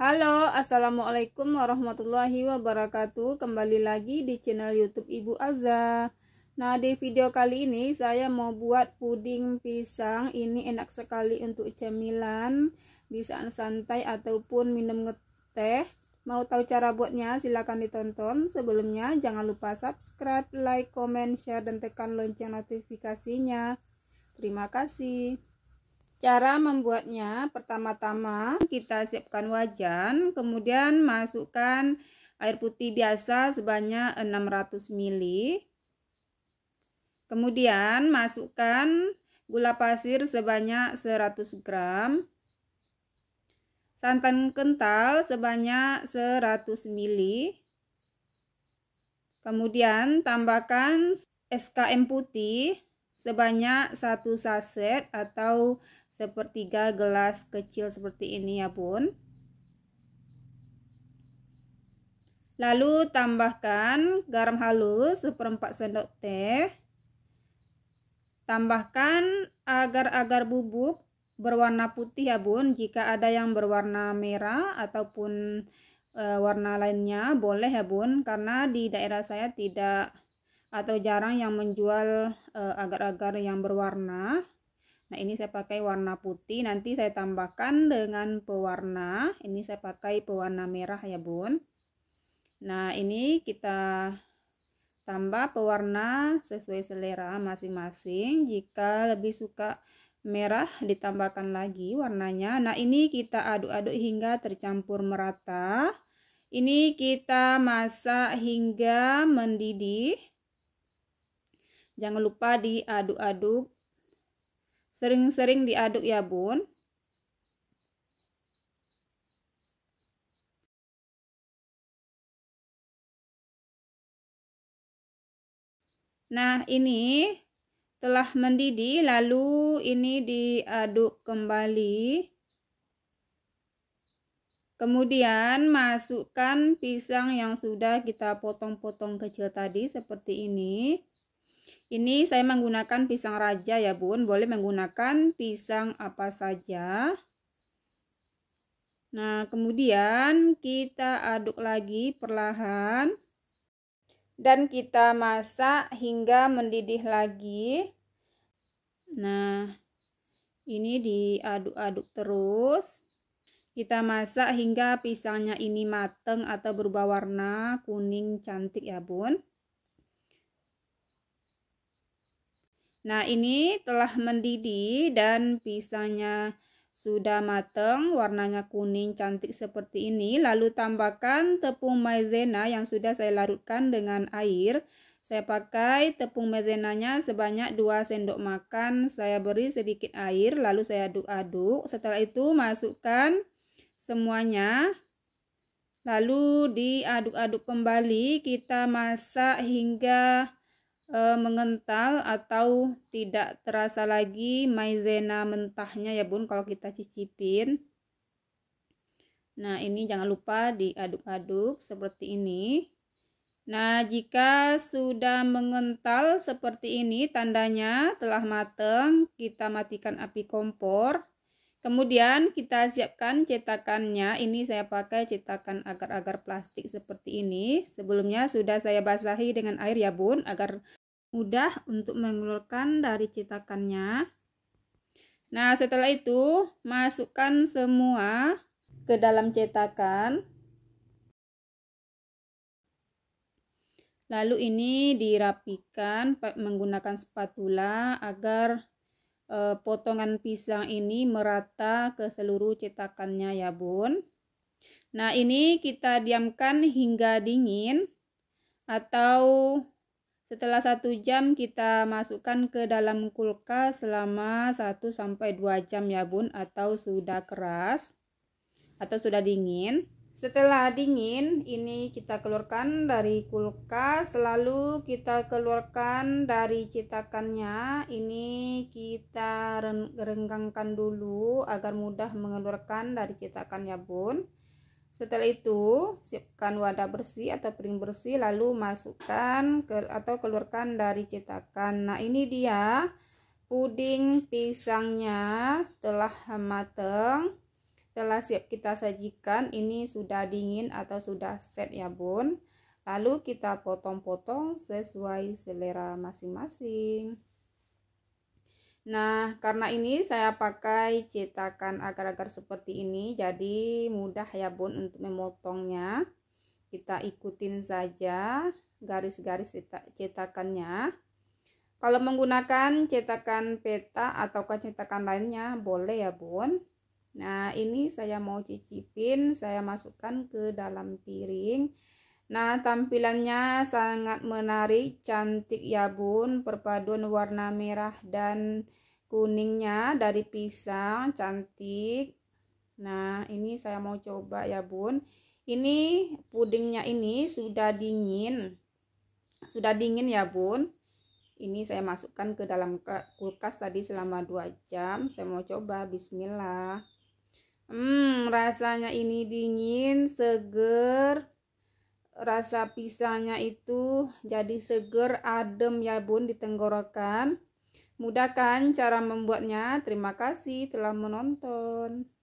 Halo, Assalamualaikum warahmatullahi wabarakatuh Kembali lagi di channel youtube Ibu Azza Nah, di video kali ini saya mau buat puding pisang Ini enak sekali untuk cemilan Bisa santai ataupun minum teh Mau tahu cara buatnya? Silahkan ditonton. Sebelumnya, jangan lupa subscribe, like, comment, share, dan tekan lonceng notifikasinya. Terima kasih. Cara membuatnya, pertama-tama kita siapkan wajan, kemudian masukkan air putih biasa sebanyak 600 ml. Kemudian masukkan gula pasir sebanyak 100 gram, santan kental sebanyak 100 ml. Kemudian tambahkan SKM putih sebanyak 1 saset atau sepertiga gelas kecil seperti ini ya bun lalu tambahkan garam halus seperempat sendok teh tambahkan agar-agar bubuk berwarna putih ya bun jika ada yang berwarna merah ataupun e, warna lainnya boleh ya bun karena di daerah saya tidak atau jarang yang menjual e, agar-agar e, yang berwarna Nah, ini saya pakai warna putih. Nanti saya tambahkan dengan pewarna. Ini saya pakai pewarna merah ya, Bun. Nah, ini kita tambah pewarna sesuai selera masing-masing. Jika lebih suka merah, ditambahkan lagi warnanya. Nah, ini kita aduk-aduk hingga tercampur merata. Ini kita masak hingga mendidih. Jangan lupa diaduk-aduk Sering-sering diaduk ya bun. Nah ini telah mendidih lalu ini diaduk kembali. Kemudian masukkan pisang yang sudah kita potong-potong kecil tadi seperti ini. Ini saya menggunakan pisang raja ya bun. Boleh menggunakan pisang apa saja. Nah kemudian kita aduk lagi perlahan. Dan kita masak hingga mendidih lagi. Nah ini diaduk-aduk terus. Kita masak hingga pisangnya ini mateng atau berubah warna kuning cantik ya bun. Nah, ini telah mendidih dan pisangnya sudah matang warnanya kuning cantik seperti ini. Lalu tambahkan tepung maizena yang sudah saya larutkan dengan air. Saya pakai tepung maizenanya sebanyak 2 sendok makan. Saya beri sedikit air, lalu saya aduk-aduk. Setelah itu masukkan semuanya. Lalu diaduk-aduk kembali, kita masak hingga e, mengental atau tidak terasa lagi maizena mentahnya ya bun kalau kita cicipin nah ini jangan lupa diaduk-aduk seperti ini nah jika sudah mengental seperti ini tandanya telah matang kita matikan api kompor Kemudian kita siapkan cetakannya. Ini saya pakai cetakan agar-agar plastik seperti ini. Sebelumnya sudah saya basahi dengan air ya bun agar mudah untuk mengeluarkan dari cetakannya. Nah, setelah itu masukkan semua ke dalam cetakan. Lalu ini dirapikan menggunakan spatula agar eh, potongan pisang ini merata ke seluruh cetakannya ya, Bun. Nah, ini kita diamkan hingga dingin atau setelah satu jam kita masukkan ke dalam kulkas selama 1 sampai 2 jam ya bun atau sudah keras atau sudah dingin. Setelah dingin ini kita keluarkan dari kulkas lalu kita keluarkan dari cetakannya ini kita renggangkan dulu agar mudah mengeluarkan dari cetakan ya bun. Setelah itu, siapkan wadah bersih atau piring bersih lalu masukkan ke, atau keluarkan dari cetakan. Nah, ini dia puding pisangnya setelah mateng Setelah siap kita sajikan, ini sudah dingin atau sudah set ya, Bun. Lalu kita potong-potong sesuai selera masing-masing. Nah, karena ini saya pakai cetakan agar-agar seperti ini, jadi mudah ya bun untuk memotongnya. Kita ikutin saja garis-garis cetakannya. Kalau menggunakan cetakan peta atau cetakan lainnya, boleh ya bun. Nah, ini saya mau cicipin, saya masukkan ke dalam piring. Nah, tampilannya sangat menarik, cantik ya bun, perpaduan warna merah dan kuningnya dari pisang cantik nah ini saya mau coba ya bun ini pudingnya ini sudah dingin sudah dingin ya bun ini saya masukkan ke dalam kulkas tadi selama 2 jam saya mau coba bismillah hmm rasanya ini dingin seger rasa pisangnya itu jadi seger adem ya bun di tenggorokan mudahkan cara membuatnya? Terima kasih telah menonton.